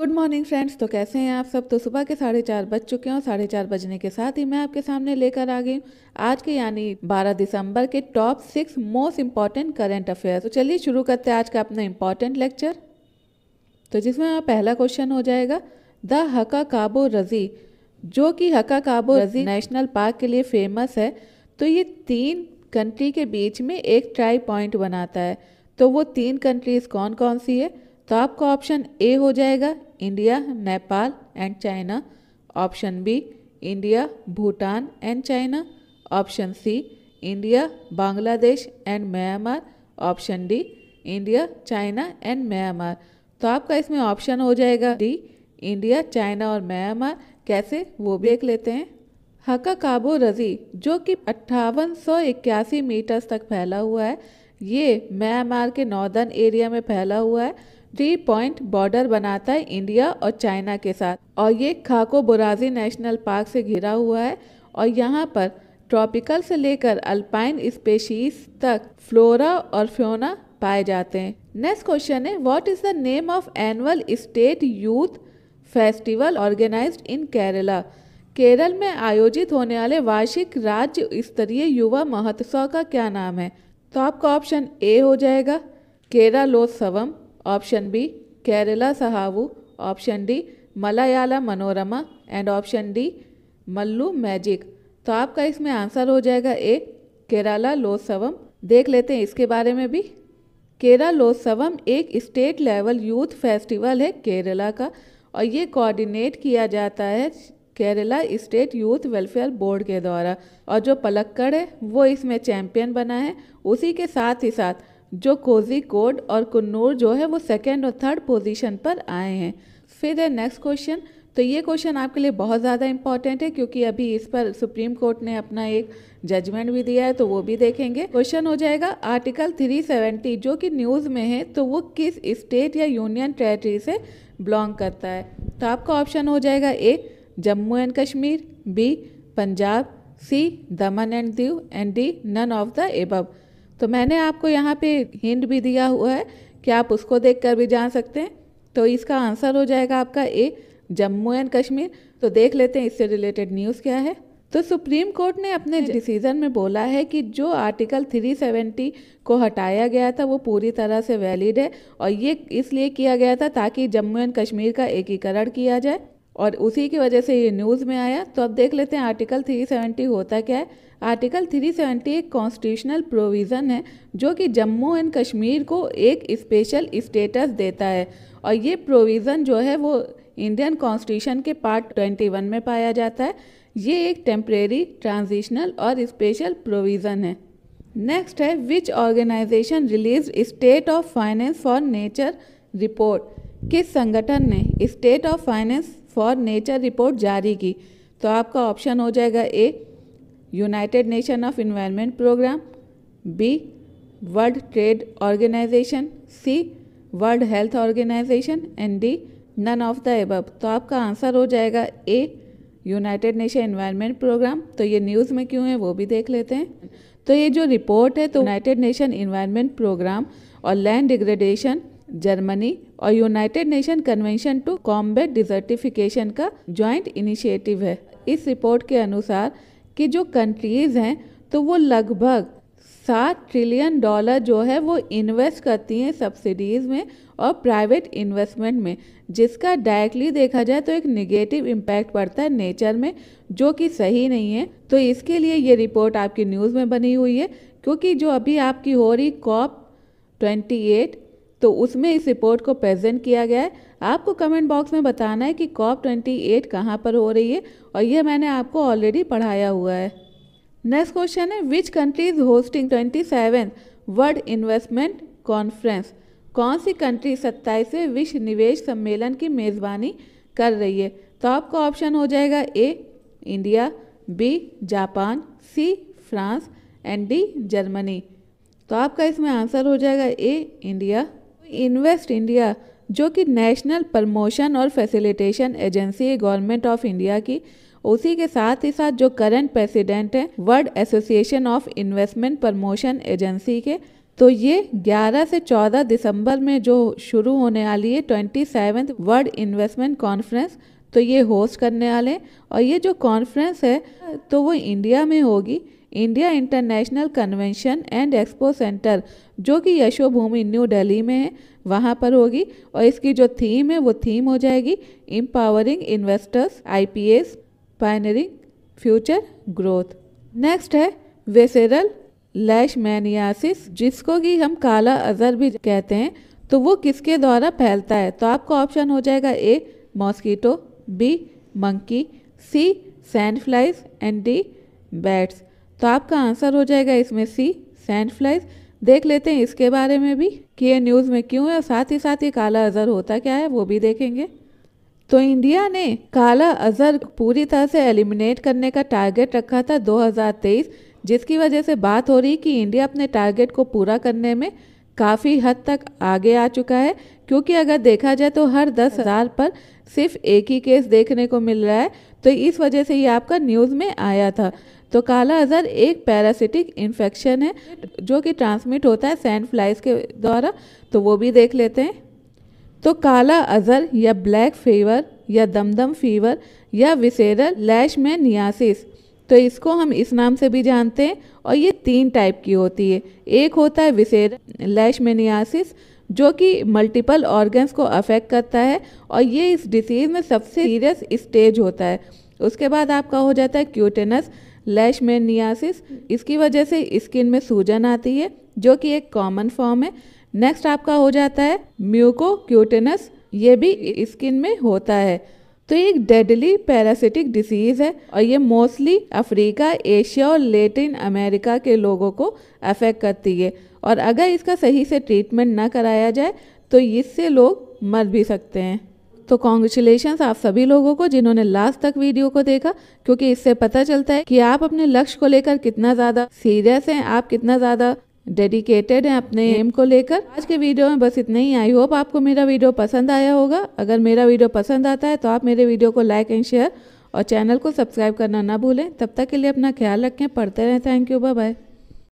good morning friends तो कैसे हैं आप सब तो सुबह के साढ़े चार बज चुके हैं साढ़े चार बजने के साथ ही मैं आपके सामने लेकर आ गई हूँ आज के यानी 12 दिसंबर के top six most important current affairs तो चलिए शुरू करते हैं आज का अपना इम्पॉर्टेंट लेक्चर तो जिसमें पहला क्वेश्चन हो जाएगा द हका काबो रजी जो कि हका काबो रजी नेशनल पार्क के लिए फेमस है तो ये तीन कंट्री के बीच में एक ट्राई पॉइंट बनाता है तो वो तीन कंट्रीज़ कौन कौन सी है तो आपका ऑप्शन ए हो जाएगा India Nepal and China option B India Bhutan and China option C India Bangladesh and Myanmar option D India China and Myanmar तो आपका इसमें ऑप्शन हो जाएगा डी इंडिया चाइना और म्यांमार कैसे वो भी देख लेते हैं हका काबो रजी जो कि अट्ठावन मीटर्स तक फैला हुआ है ये म्यांमार के नॉर्दर्न एरिया में फैला हुआ है थ्री पॉइंट बॉर्डर बनाता है इंडिया और चाइना के साथ और ये खाको बुराजी नेशनल पार्क से घिरा हुआ है और यहाँ पर ट्रॉपिकल से लेकर अल्पाइन स्पेशीज तक फ्लोरा और फ्योना पाए जाते हैं नेक्स्ट क्वेश्चन है what is the name of annual state youth festival organized in Kerala Kerala में आयोजित होने वाले वार्षिक राज्य स्तरीय युवा महोत्सव का क्या नाम है तो आपका ऑप्शन ए हो जाएगा Keralotsavam option B Kerala Sahavu option D Malayala Manorama and option D Mallu magic तो आपका इसमें आंसर हो जाएगा ए केरला लोसवम देख लेते हैं इसके बारे में भी केरला लोसवम एक स्टेट लेवल यूथ फेस्टिवल है केरला का और ये कोऑर्डिनेट किया जाता है Kerala state youth welfare board के द्वारा और जो पलक्कड़ है वो इसमें चैम्पियन बना है उसी के साथ ही साथ जो कोड और कन्नूर जो है वो सेकेंड और थर्ड पोजिशन पर आए हैं फिर है नेक्स्ट क्वेश्चन तो ये क्वेश्चन आपके लिए बहुत ज़्यादा इंपॉर्टेंट है क्योंकि अभी इस पर सुप्रीम कोर्ट ने अपना एक जजमेंट भी दिया है तो वो भी देखेंगे क्वेश्चन हो जाएगा आर्टिकल 370 जो कि न्यूज़ में है तो वो किस स्टेट या यूनियन टेरेटरी से बिलोंग करता है तो आपका ऑप्शन हो जाएगा A Jammu and Kashmir B Punjab C Daman and Diu and D none of the above तो मैंने आपको यहाँ पे हिंट भी दिया हुआ है कि आप उसको देख कर भी जान सकते हैं तो इसका आंसर हो जाएगा आपका ए जम्मू एंड कश्मीर तो देख लेते हैं इससे रिलेटेड न्यूज़ क्या है तो सुप्रीम कोर्ट ने अपने डिसीजन में बोला है कि जो आर्टिकल 370 को हटाया गया था वो पूरी तरह से वैलिड है और ये इसलिए किया गया था ताकि जम्मू एंड कश्मीर का एकीकरण किया जाए और उसी की वजह से ये न्यूज़ में आया तो अब देख लेते हैं आर्टिकल 370 होता क्या है आर्टिकल 370 एक कॉन्स्टिट्यूशनल प्रोविज़न है जो कि जम्मू एंड कश्मीर को एक स्पेशल स्टेटस देता है और ये प्रोविज़न जो है वो इंडियन कॉन्स्टिट्यूशन के पार्ट 21 में पाया जाता है ये एक टेम्परेरी ट्रांजिशनल और स्पेशल प्रोविज़न है नेक्स्ट है which organization release state of finance for nature report किस संगठन ने state of finance for nature report जारी की तो आपका ऑप्शन हो जाएगा A United Nation of Environment Programme B World Trade Organization C World Health Organization and D none of the above तो आपका आंसर हो जाएगा A United Nation Environment Programme तो ये न्यूज़ में क्यों है वो भी देख लेते हैं तो ये जो रिपोर्ट है तो यूनाइटेड नेशन इन्वायरमेंट प्रोग्राम और लैंड डिग्रेडेशन जर्मनी और United Nation Convention to Combat Desertification का ज्वाइंट इनिशिएटिव है इस रिपोर्ट के अनुसार कि जो कंट्रीज हैं तो वो लगभग सात ट्रिलियन डॉलर जो है वो इन्वेस्ट करती हैं सब्सिडीज़ में और प्राइवेट इन्वेस्टमेंट में जिसका डायरेक्टली देखा जाए तो एक निगेटिव इम्पैक्ट पड़ता है नेचर में जो कि सही नहीं है तो इसके लिए ये रिपोर्ट आपकी न्यूज़ में बनी हुई है क्योंकि जो अभी आपकी हो रही कॉप ट्वेंटी एट तो उसमें इस रिपोर्ट को प्रेजेंट किया गया है आपको कमेंट बॉक्स में बताना है कि कॉप ट्वेंटी एट कहाँ पर हो रही है और यह मैंने आपको ऑलरेडी पढ़ाया हुआ है नेक्स्ट क्वेश्चन है which countries hosting twenty seven world investment conference कौन सी कंट्री सत्ताईसवें विश्व निवेश सम्मेलन की मेज़बानी कर रही है तो आपका ऑप्शन हो जाएगा A India B Japan C France and D Germany तो आपका इसमें आंसर हो जाएगा ए इंडिया इन्वेस्ट इंडिया जो कि नेशनल प्रमोशन और facilitation agency government of India की उसी के साथ ही साथ जो करंट प्रेसिडेंट हैं world association of investment promotion agency के तो ये 11 से 14 दिसंबर में जो शुरू होने वाली है twenty seventh world investment conference तो ये होस्ट करने वाले और ये जो कॉन्फ्रेंस है तो वो इंडिया में होगी India international convention and expo centre जो कि यशोभूमि न्यू दिल्ली में है वहाँ पर होगी और इसकी जो थीम है वो थीम हो जाएगी empowering investors IPAs pioneering future growth next है वेसेरल लैशमैनियासिस जिसको कि हम काला अजर भी कहते हैं तो वो किसके द्वारा फैलता है तो आपका ऑप्शन हो जाएगा A mosquito B monkey C sand flies and D bats तो आपका आंसर हो जाएगा इसमें सी सैंड फ्लाइज देख लेते हैं इसके बारे में भी कि ये न्यूज़ में क्यों है और साथ ही साथ ये काला अजहर होता क्या है वो भी देखेंगे तो इंडिया ने काला अजहर पूरी तरह से एलिमिनेट करने का टारगेट रखा था 2023 जिसकी वजह से बात हो रही कि इंडिया अपने टारगेट को पूरा करने में काफ़ी हद तक आगे आ चुका है क्योंकि अगर देखा जाए तो हर दस हज़ार पर सिर्फ एक ही केस देखने को मिल रहा है तो इस वजह से ये आपका न्यूज़ में आया था तो काला अज़र एक पैरासिटिक इन्फेक्शन है जो कि ट्रांसमिट होता है सैंड फ्लाइज के द्वारा तो वो भी देख लेते हैं तो काला अज़र या ब्लैक फीवर या दमदम फीवर या विसेरल लैश में नियासिस तो इसको हम इस नाम से भी जानते हैं और ये तीन टाइप की होती है एक होता है विसेर लैश में नियासिस जो कि मल्टीपल ऑर्गन्स को अफेक्ट करता है और ये इस डिसीज़ में सबसे सीरियस स्टेज होता है उसके बाद आपका हो जाता है क्यूटेनस लैश में नियासिस इसकी वजह से स्किन में सूजन आती है जो कि एक कॉमन फॉर्म है नेक्स्ट आपका हो जाता है क्यूटेनस ये भी स्किन में होता है तो ये एक डेडली पैरासिटिक डिसीज़ है और ये मोस्टली अफ्रीका एशिया और लेटिन अमेरिका के लोगों को अफेक्ट करती है और अगर इसका सही से ट्रीटमेंट ना कराया जाए तो इससे लोग मर भी सकते हैं तो कॉन्ग्रेचुलेशंस आप सभी लोगों को जिन्होंने लास्ट तक वीडियो को देखा क्योंकि इससे पता चलता है कि आप अपने लक्ष्य को लेकर कितना ज़्यादा सीरियस हैं आप कितना ज़्यादा डेडिकेटेड हैं अपने एम को लेकर आज के वीडियो में बस इतना ही आई होप आपको मेरा वीडियो पसंद आया होगा अगर मेरा वीडियो पसंद आता है तो आप मेरे वीडियो को लाइक एंड शेयर और चैनल को सब्सक्राइब करना ना भूलें तब तक के लिए अपना ख्याल रखें पढ़ते रहें थैंक यू बाय बाय